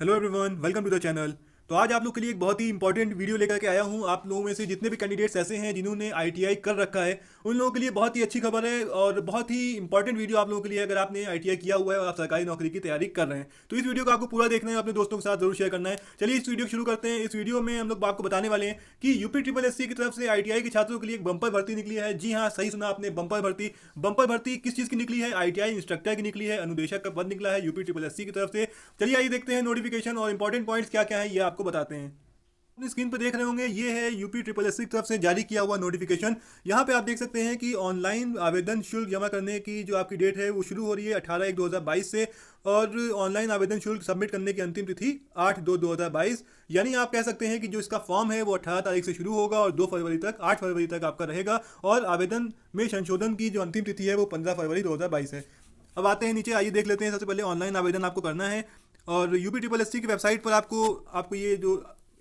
Hello everyone, welcome to the channel. तो आज आप लोग के लिए एक बहुत ही इंपॉर्टेंट वीडियो लेकर के आया हूँ आप लोगों में से जितने भी कैंडिडेट्स ऐसे हैं जिन्होंने आई कर रखा है उन लोगों के लिए बहुत ही अच्छी खबर है और बहुत ही इंपॉर्टेंट वीडियो आप लोगों के लिए अगर आपने आई किया हुआ है और आप सरकारी नौकरी की तैयारी कर रहे हैं तो इस वीडियो को आपको पूरा देखना है अपने दोस्तों के साथ जरूर शेयर करना है चलिए इस वीडियो को शुरू करते हैं इस वीडियो में हम लोग आपको बताने वाले हैं कि यूपी ट्रिपल एस की तरफ से आई के छात्रों के लिए एक बंपर भर्ती निकली है जी हाँ सही सुना आपने बंपर भर्ती बंपर भर्ती किस चीज़ की निकली है आई इंस्ट्रक्टर की निकली है अनुदेशक का पद निकला है यूपी ट्रिपल एस की तरफ से चलिए आइए देखते हैं नोटिफिकेशन और इंपॉर्टेंट पॉइंट्स क्या क्या है ये आप आपको बताते हैं स्क्रीन पर देख रहे होंगे ये है यूपी ट्रिपल एस की तरफ से जारी किया हुआ नोटिफिकेशन यहाँ पे आप देख सकते हैं कि ऑनलाइन आवेदन शुल्क जमा करने की जो आपकी डेट है वो शुरू हो रही है 18 एक 2022 से और ऑनलाइन आवेदन शुल्क सबमिट करने की अंतिम तिथि 8 दो 2022 यानी आप कह सकते हैं कि जो इसका फॉर्म है वो अठारह तारीख से शुरू होगा और दो फरवरी तक आठ फरवरी तक आपका रहेगा और आवेदन में संशोधन की जो अंतिम तिथि है वो पंद्रह फरवरी दो है अब आते हैं नीचे आइए देख लेते हैं सबसे पहले ऑनलाइन आवेदन आपको करना है और U P triple S C की वेबसाइट पर आपको आपको ये जो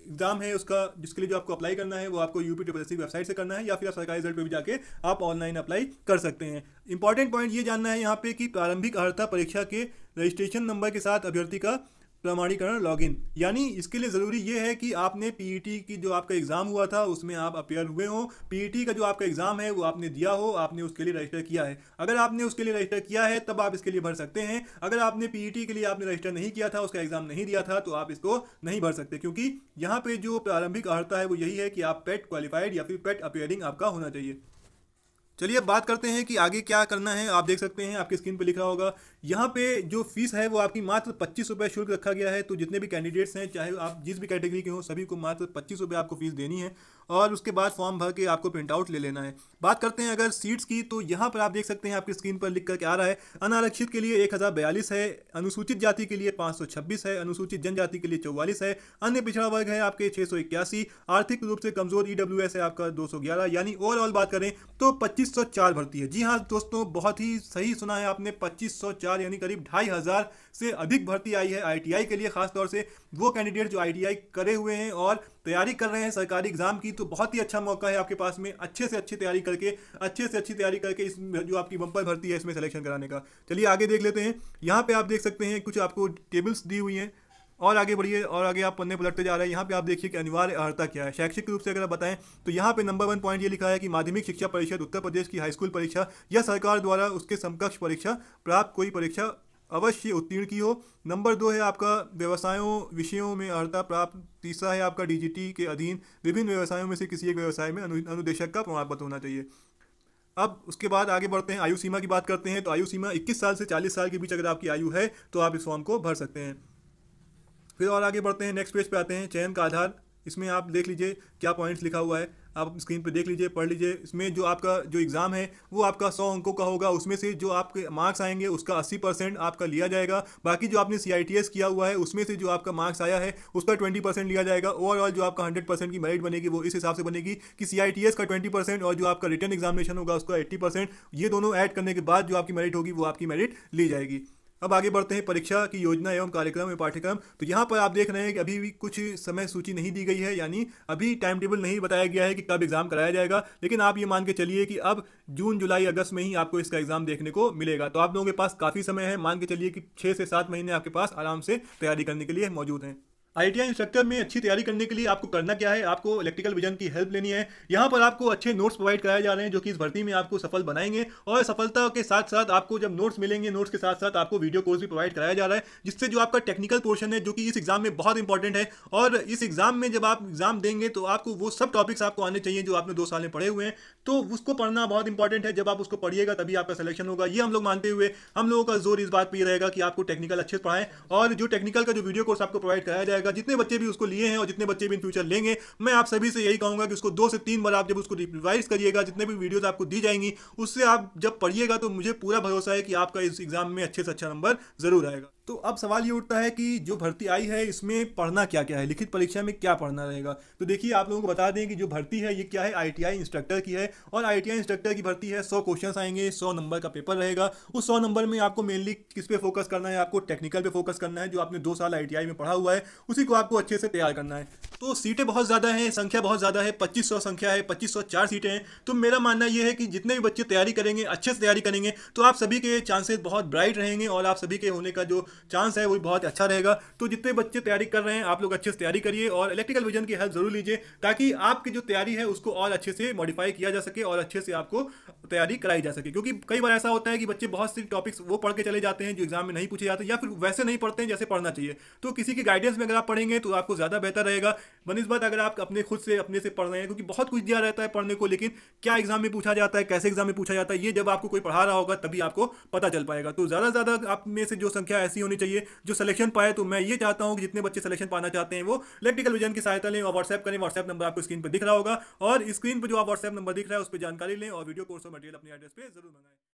एग्जाम है उसका जिसके लिए जो आपको अप्लाई करना है वो आपको U P triple S C website से करना है या फिर आप सरकारी रिजल्ट पर भी जाके आप ऑनलाइन अप्लाई कर सकते हैं इंपॉर्टेंट पॉइंट ये जानना है यहाँ पे कि प्रारंभिक अर्हता परीक्षा के रजिस्ट्रेशन नंबर के साथ अभ्यर्थी का प्रमाणीकरण लॉगिन यानी इसके लिए ज़रूरी ये है कि आपने पीईटी e की जो आपका एग्ज़ाम हुआ था उसमें आप अपेयर हुए हो पीईटी e का जो आपका एग्ज़ाम है वो आपने दिया हो आपने उसके लिए रजिस्टर किया है अगर आपने उसके लिए रजिस्टर किया है तब आप इसके लिए भर सकते हैं अगर आपने पीईटी e के लिए आपने रजिस्टर नहीं किया था उसका एग्ज़ाम नहीं दिया था तो आप इसको नहीं भर सकते क्योंकि यहाँ पर जो प्रारंभिक अर्ता है वो यही है कि आप पेट क्वालिफाइड या फिर पेट अपेयरिंग आपका होना चाहिए चलिए अब बात करते हैं कि आगे क्या करना है आप देख सकते हैं आपकी स्क्रीन पर लिखा होगा यहाँ पे जो फीस है वो आपकी मात्र पच्चीस रुपये शुल्क रखा गया है तो जितने भी कैंडिडेट्स हैं चाहे आप जिस भी कैटेगरी के हो सभी को मात्र पच्चीस रुपये आपको फीस देनी है और उसके बाद फॉर्म भर के आपको प्रिंट आउट ले लेना है बात करते हैं अगर सीट्स की तो यहाँ पर आप देख सकते हैं आपकी स्क्रीन पर लिख करके आ रहा है अनारक्षित के लिए एक हज़ार बयालीस है अनुसूचित जाति के लिए पाँच सौ छब्बीस है अनुसूचित जनजाति के लिए चौवालीस है अन्य पिछड़ा वर्ग है आपके छः सौ इक्यासी आर्थिक रूप से कमजोर ई e एस है आपका दो सौ ग्यारह यानी ओवरऑल बात करें तो पच्चीस 2504 भर्ती है जी हाँ दोस्तों बहुत ही सही सुना है आपने 2504 यानी करीब ढाई हज़ार से अधिक भर्ती आई है आईटीआई के लिए खासतौर से वो कैंडिडेट जो आईटीआई करे हुए हैं और तैयारी कर रहे हैं सरकारी एग्जाम की तो बहुत ही अच्छा मौका है आपके पास में अच्छे से अच्छी तैयारी करके अच्छे से अच्छी तैयारी करके इस जो आपकी बंपर भर्ती है इसमें सिलेक्शन कराने का चलिए आगे देख लेते हैं यहाँ पर आप देख सकते हैं कुछ आपको टेबल्स दी हुई हैं और आगे बढ़िए और आगे आप पन्ने पलटते जा रहे हैं यहाँ पे आप देखिए कि अनिवार्य अर्हता क्या है शैक्षिक रूप से अगर आप बताएं तो यहाँ पे नंबर वन पॉइंट ये लिखा है कि माध्यमिक शिक्षा परिषद उत्तर प्रदेश की हाईस्कूल परीक्षा या सरकार द्वारा उसके समकक्ष परीक्षा प्राप्त कोई परीक्षा अवश्य उत्तीर्ण की हो नंबर दो है आपका व्यवसायों विषयों में अर्हता प्राप्त तीसरा है आपका डीजीटी के अधीन विभिन्न व्यवसायों में से किसी एक व्यवसाय में अनुदेशक का प्रमाण पत्र होना चाहिए अब उसके बाद आगे बढ़ते हैं आयु सीमा की बात करते हैं तो आयु सीमा 21 साल से 40 साल के बीच अगर आपकी आयु है तो आप इस फॉर्म को भर सकते हैं फिर और आगे बढ़ते हैं नेक्स्ट पेज पे आते हैं चयन का आधार इसमें आप देख लीजिए क्या पॉइंट्स लिखा हुआ है आप स्क्रीन पर देख लीजिए पढ़ लीजिए इसमें जो आपका जो एग्ज़ाम है वो आपका सौ अंकों का होगा उसमें से जो आपके मार्क्स आएंगे उसका अस्सी परसेंट आपका लिया जाएगा बाकी जो आपने सी किया हुआ है उसमें से जो आपका मार्क्स आया है उसका ट्वेंटी परसेंट लिया जाएगा ओवरऑल जो आपका हंड्रेड परसेंट की मेरिट बनेगी वो इस हिसाब से बनेगी कि सी का ट्वेंटी परसेंट और जो आपका रिटर्न एग्जामिनेशन होगा उसका एट्टी परसेंट ये दोनों ऐड करने के बाद जो आपकी मेरिट होगी वो आपकी मेरिट ली जाएगी अब आगे बढ़ते हैं परीक्षा की योजना एवं कार्यक्रम एवं पाठ्यक्रम तो यहाँ पर आप देख रहे हैं कि अभी भी कुछ समय सूची नहीं दी गई है यानी अभी टाइम टेबल नहीं बताया गया है कि कब एग्ज़ाम कराया जाएगा लेकिन आप ये मान के चलिए कि अब जून जुलाई अगस्त में ही आपको इसका एग्ज़ाम देखने को मिलेगा तो आप लोगों के पास काफ़ी समय है मान के चलिए कि छः से सात महीने आपके पास आराम से तैयारी करने के लिए मौजूद हैं आई इंस्ट्रक्टर में अच्छी तैयारी करने के लिए आपको करना क्या है आपको इलेक्ट्रिकल विजन की हेल्प लेनी है यहाँ पर आपको अच्छे नोट्स प्रोवाइड कराए जा रहे हैं जो कि इस भर्ती में आपको सफल बनाएंगे और सफलता के साथ साथ आपको जब नोट्स मिलेंगे नोट्स के साथ साथ आपको वीडियो कोर्स भी प्रोवाइड कराया जा रहा है जिससे जो आपका टेक्निकल पोर्शन है जो कि इस एग्जाम में बहुत इंपॉर्टेंट है और इस एग्जाम में जब आप एग्जाम देंगे तो आपको वो सब टॉपिक्स आपको आने चाहिए जो आपने दो साल में पढ़े हुए हैं तो उसको पढ़ना बहुत इंपॉर्टेंट है जब आप उसको पढ़िएगा तभी आपका सिलेक्शन होगा ये हम लोग मानते हुए हम लोगों का जोर इस बात पर रहेगा कि आपको टेक्निकल अच्छे से पढ़ाएं और जो टेक्निकल का जो वीडियो कोर्स आपको प्रोवाइड कराया जाएगा जाएगा जितने बच्चे भी उसको लिए हैं और जितने बच्चे भी इन फ्यूचर लेंगे मैं आप सभी से यही कहूंगा कि उसको दो से तीन बार आप जब उसको रिवाइज करिएगा जितने भी वीडियोज आपको दी जाएंगी उससे आप जब पढ़िएगा तो मुझे पूरा भरोसा है कि आपका इस एग्जाम में अच्छे से अच्छा नंबर जरूर आएगा तो अब सवाल ये उठता है कि जो भर्ती आई है इसमें पढ़ना क्या क्या है लिखित परीक्षा में क्या पढ़ना रहेगा तो देखिए आप लोगों को बता दें कि जो भर्ती है ये क्या है आईटीआई इंस्ट्रक्टर की है और आईटीआई इंस्ट्रक्टर की भर्ती है सौ क्वेश्चन आएंगे सौ नंबर का पेपर रहेगा उस सौ नंबर में आपको मेनली किस पे फोकस करना है आपको टेक्निकल पर फोकस करना है जो आपने दो साल आई में पढ़ा हुआ है उसी को आपको अच्छे से तैयार करना है तो सीटें बहुत ज़्यादा हैं संख्या बहुत ज़्यादा है 2500 संख्या है 2504 सीटें हैं तो मेरा मानना यह है कि जितने भी बच्चे तैयारी करेंगे अच्छे से तैयारी करेंगे तो आप सभी के चांसेस बहुत ब्राइट रहेंगे और आप सभी के होने का जो चांस है वो बहुत अच्छा रहेगा तो जितने बच्चे तैयारी कर रहे हैं आप लोग अच्छे से तैयारी करिए और इलेक्ट्रिकल विजन की हेल्प ज़रूर लीजिए ताकि आपकी जो तैयारी है उसको और अच्छे से मॉडिफाई किया जा सके और अच्छे से आपको तैयारी कराई जा सके क्योंकि कई बार ऐसा होता है कि बच्चे बहुत सी टॉपिक्स वो पढ़ के चले जाते हैं जो एग्जाम में नहीं पूछे जाते या फिर वैसे नहीं पढ़ते हैं जैसे पढ़ना चाहिए तो किसी की गाइडेंस में अगर आप पढ़ेंगे तो आपको ज़्यादा बेहतर रहेगा बात अगर आप अपने खुद से अपने से पढ़ रहे हैं क्योंकि बहुत कुछ दिया रहता है पढ़ने को लेकिन क्या एग्जाम में पूछा जाता है कैसे एग्जाम में पूछा जाता है ये जब आपको कोई पढ़ा रहा होगा तभी आपको पता चल पाएगा तो ज़्यादा से ज़्यादा आप में से जो संख्या ऐसी होनी चाहिए जो सिलेक्शन पाए तो मैं ये चाहता हूँ कि जितने बच्चे सिलेक्शन पाना चाहते हैं वो इलेक्ट्रिकल विजन की सहायता लें और व्हाट्सएप करें व्हाट्सएप नंबर आपको स्क्रीन पर दिख रहा होगा और स्क्रीन पर जो आप व्हाट्सएप नंबर दिख रहा है उस पर जानकारी लें और वीडियो कोर्स और मटेरियल अपने एड्रेस पर जरूर मंगाएं